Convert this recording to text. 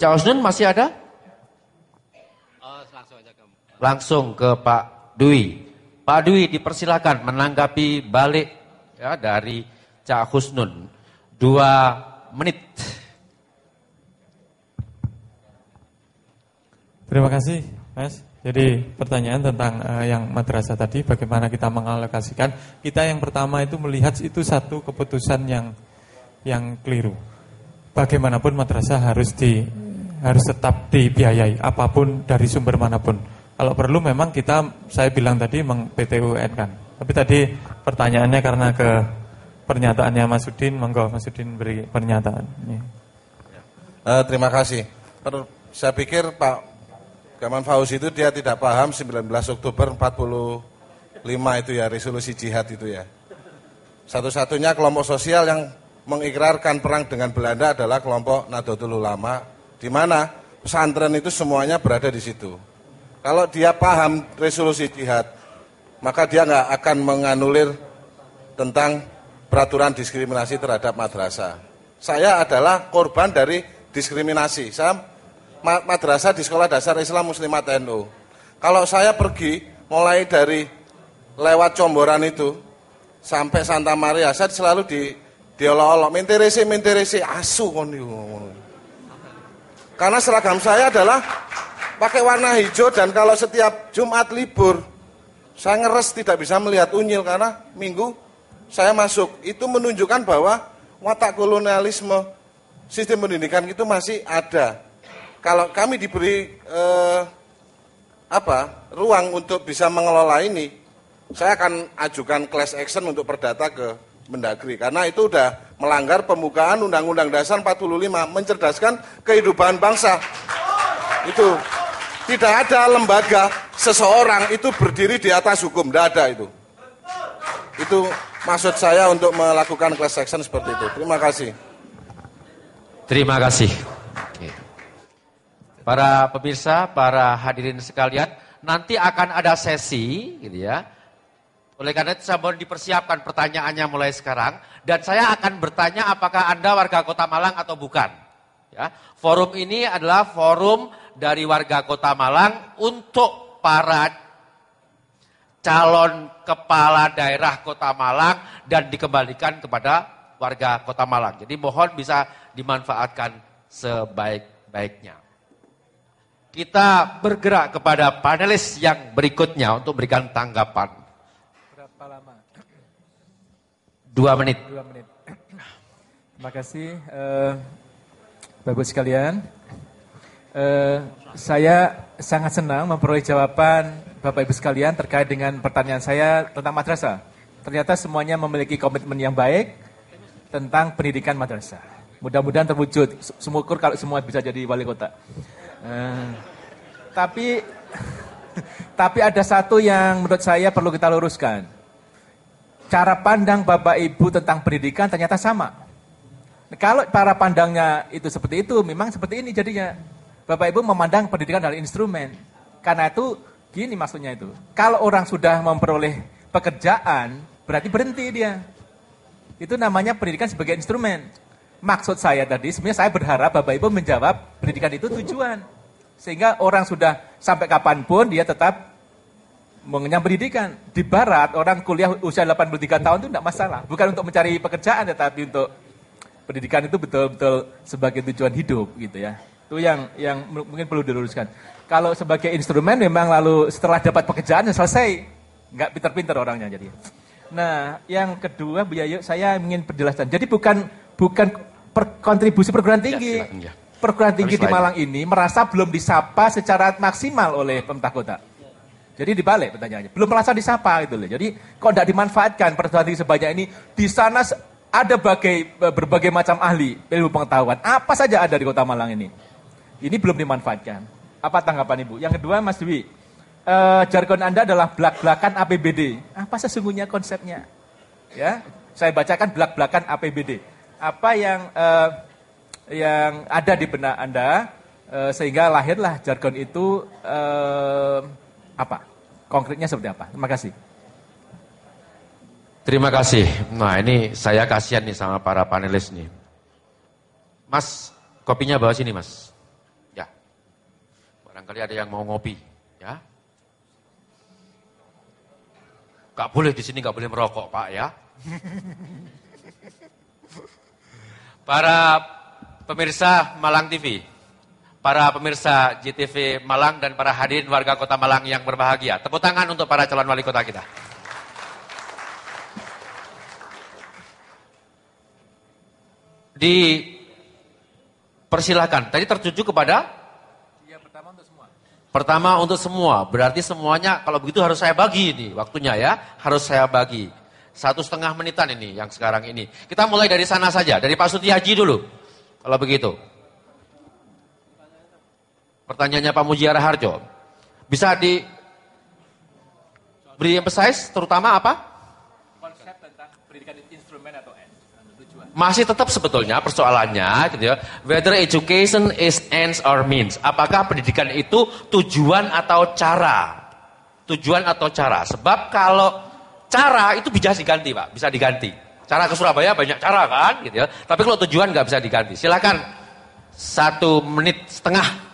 Jawasnun masih ada? langsung Langsung ke Pak Dwi. Pak Dwi dipersilakan menanggapi balik ya dari Cak Husnun. Dua menit. Terima kasih, Mas. Jadi pertanyaan tentang uh, yang madrasah tadi, bagaimana kita mengalokasikan? Kita yang pertama itu melihat itu satu keputusan yang yang keliru. Bagaimanapun madrasah harus di harus tetap dibiayai apapun dari sumber manapun. Kalau perlu memang kita saya bilang tadi meng PTUN kan. Tapi tadi pertanyaannya karena ke pernyataannya Mas Udin, monggo Mas Udin beri pernyataan. Ya. Uh, terima kasih. Per, saya pikir Pak Gaman Fauzi itu dia tidak paham 19 Oktober 45 itu ya resolusi jihad itu ya. Satu-satunya kelompok sosial yang mengikrarkan perang dengan Belanda adalah kelompok Nahdlatul Ulama di mana pesantren itu semuanya berada di situ. Kalau dia paham resolusi jihad, maka dia nggak akan menganulir tentang peraturan diskriminasi terhadap madrasah. Saya adalah korban dari diskriminasi. Saya madrasah di Sekolah Dasar Islam Muslimat NU. Kalau saya pergi mulai dari lewat Comboran itu sampai Santa Maria, saya selalu di diolok-olok, minteresi, minteresi, asu kon karena seragam saya adalah pakai warna hijau dan kalau setiap Jumat libur saya ngeres tidak bisa melihat unyil karena minggu saya masuk. Itu menunjukkan bahwa watak kolonialisme sistem pendidikan itu masih ada. Kalau kami diberi eh, apa ruang untuk bisa mengelola ini, saya akan ajukan class action untuk perdata ke Mendagri karena itu udah melanggar pembukaan Undang-Undang Dasar 45 mencerdaskan kehidupan bangsa. Itu tidak ada lembaga seseorang itu berdiri di atas hukum, tidak ada itu. Itu maksud saya untuk melakukan class action seperti itu. Terima kasih. Terima kasih. Para pemirsa, para hadirin sekalian, nanti akan ada sesi gitu ya oleh karena itu saya mohon dipersiapkan pertanyaannya mulai sekarang dan saya akan bertanya apakah Anda warga Kota Malang atau bukan. Ya, forum ini adalah forum dari warga Kota Malang untuk para calon kepala daerah Kota Malang dan dikembalikan kepada warga Kota Malang. Jadi mohon bisa dimanfaatkan sebaik-baiknya. Kita bergerak kepada panelis yang berikutnya untuk berikan tanggapan. Dua menit. Dua menit. Terima kasih uh, bagus sekalian. Uh, saya sangat senang memperoleh jawaban Bapak Ibu sekalian terkait dengan pertanyaan saya tentang madrasah. Ternyata semuanya memiliki komitmen yang baik tentang pendidikan madrasah. Mudah-mudahan terwujud. Semukur kalau semua bisa jadi wali kota. Uh, tapi tapi ada satu yang menurut saya perlu kita luruskan cara pandang Bapak Ibu tentang pendidikan ternyata sama. Kalau cara pandangnya itu seperti itu, memang seperti ini jadinya. Bapak Ibu memandang pendidikan adalah instrumen. Karena itu gini maksudnya itu. Kalau orang sudah memperoleh pekerjaan, berarti berhenti dia. Itu namanya pendidikan sebagai instrumen. Maksud saya tadi, sebenarnya saya berharap Bapak Ibu menjawab pendidikan itu tujuan. Sehingga orang sudah sampai kapanpun dia tetap mengenyam pendidikan. Di barat orang kuliah usia 83 tahun itu tidak masalah. Bukan untuk mencari pekerjaan ya tetapi untuk pendidikan itu betul-betul sebagai tujuan hidup gitu ya. Itu yang yang mungkin perlu diluruskan. Kalau sebagai instrumen memang lalu setelah dapat pekerjaan ya selesai. Nggak pinter-pinter orangnya jadi. Nah, yang kedua Bu Yayu, saya ingin penjelasan. Jadi bukan bukan per, kontribusi perguruan ya, tinggi. Ya, silakan, ya. Perguruan tinggi Harus di Malang lain. ini merasa belum disapa secara maksimal oleh pemerintah kota jadi dibalik pertanyaannya. Belum merasa disapa gitu loh. Jadi kok tidak dimanfaatkan perhati sebanyak ini? Di sana ada bagai, e, berbagai macam ahli ilmu pengetahuan. Apa saja ada di Kota Malang ini? Ini belum dimanfaatkan. Apa tanggapan Ibu? Yang kedua Mas Dwi, e, jargon Anda adalah belak-belakan APBD. Apa sesungguhnya konsepnya? Ya, saya bacakan belak-belakan APBD. Apa yang e, yang ada di benak Anda sehingga lahirlah jargon itu apa? Konkretnya seperti apa? Terima kasih. Terima kasih. Nah ini saya kasihan nih sama para panelis nih. Mas, kopinya bawa sini mas. Ya. Barangkali ada yang mau ngopi. Ya. Gak boleh di sini gak boleh merokok pak ya. Para pemirsa Malang TV, para pemirsa JTV Malang dan para hadirin warga kota Malang yang berbahagia. Tepuk tangan untuk para calon wali kota kita. Di persilahkan. Tadi tertuju kepada? Ya, pertama untuk semua. Pertama untuk semua. Berarti semuanya kalau begitu harus saya bagi ini waktunya ya. Harus saya bagi. Satu setengah menitan ini yang sekarang ini. Kita mulai dari sana saja. Dari Pak Suti Haji dulu. Kalau begitu. Pertanyaannya Pak Mujiara Harjo. Bisa di beri emphasize terutama apa? Konsep tentang pendidikan instrumen atau Masih tetap sebetulnya persoalannya gitu ya. Whether education is ends or means. Apakah pendidikan itu tujuan atau cara? Tujuan atau cara. Sebab kalau cara itu bisa diganti, Pak. Bisa diganti. Cara ke Surabaya banyak cara kan gitu ya. Tapi kalau tujuan nggak bisa diganti. Silakan satu menit setengah